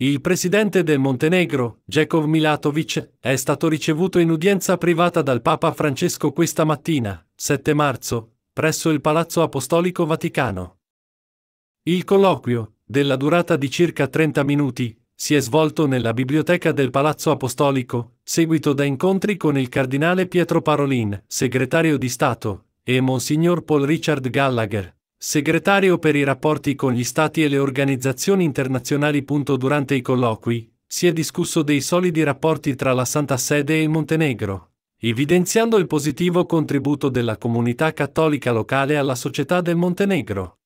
Il presidente del Montenegro, Jakov Milatovic, è stato ricevuto in udienza privata dal Papa Francesco questa mattina, 7 marzo, presso il Palazzo Apostolico Vaticano. Il colloquio, della durata di circa 30 minuti, si è svolto nella biblioteca del Palazzo Apostolico, seguito da incontri con il cardinale Pietro Parolin, segretario di Stato, e Monsignor Paul Richard Gallagher, segretario per i rapporti con gli Stati e le organizzazioni internazionali. Durante i colloqui, si è discusso dei solidi rapporti tra la Santa Sede e il Montenegro, evidenziando il positivo contributo della comunità cattolica locale alla società del Montenegro.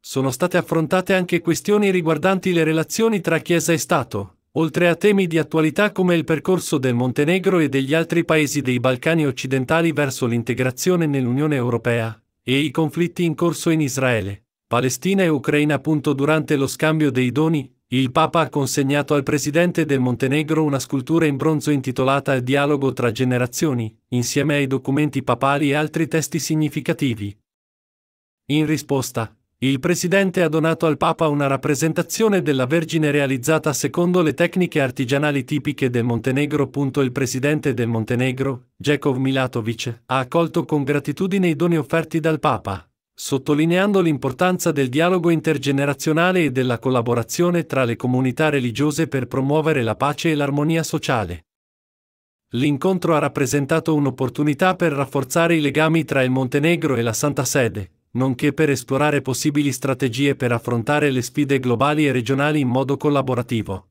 Sono state affrontate anche questioni riguardanti le relazioni tra Chiesa e Stato, oltre a temi di attualità come il percorso del Montenegro e degli altri paesi dei Balcani occidentali verso l'integrazione nell'Unione Europea, e i conflitti in corso in Israele, Palestina e Ucraina. Durante lo scambio dei doni, il Papa ha consegnato al presidente del Montenegro una scultura in bronzo intitolata Il Dialogo tra generazioni, insieme ai documenti papali e altri testi significativi. In risposta, il presidente ha donato al Papa una rappresentazione della Vergine realizzata secondo le tecniche artigianali tipiche del Montenegro. Il presidente del Montenegro, Jakov Milatovic, ha accolto con gratitudine i doni offerti dal Papa, sottolineando l'importanza del dialogo intergenerazionale e della collaborazione tra le comunità religiose per promuovere la pace e l'armonia sociale. L'incontro ha rappresentato un'opportunità per rafforzare i legami tra il Montenegro e la Santa Sede nonché per esplorare possibili strategie per affrontare le sfide globali e regionali in modo collaborativo.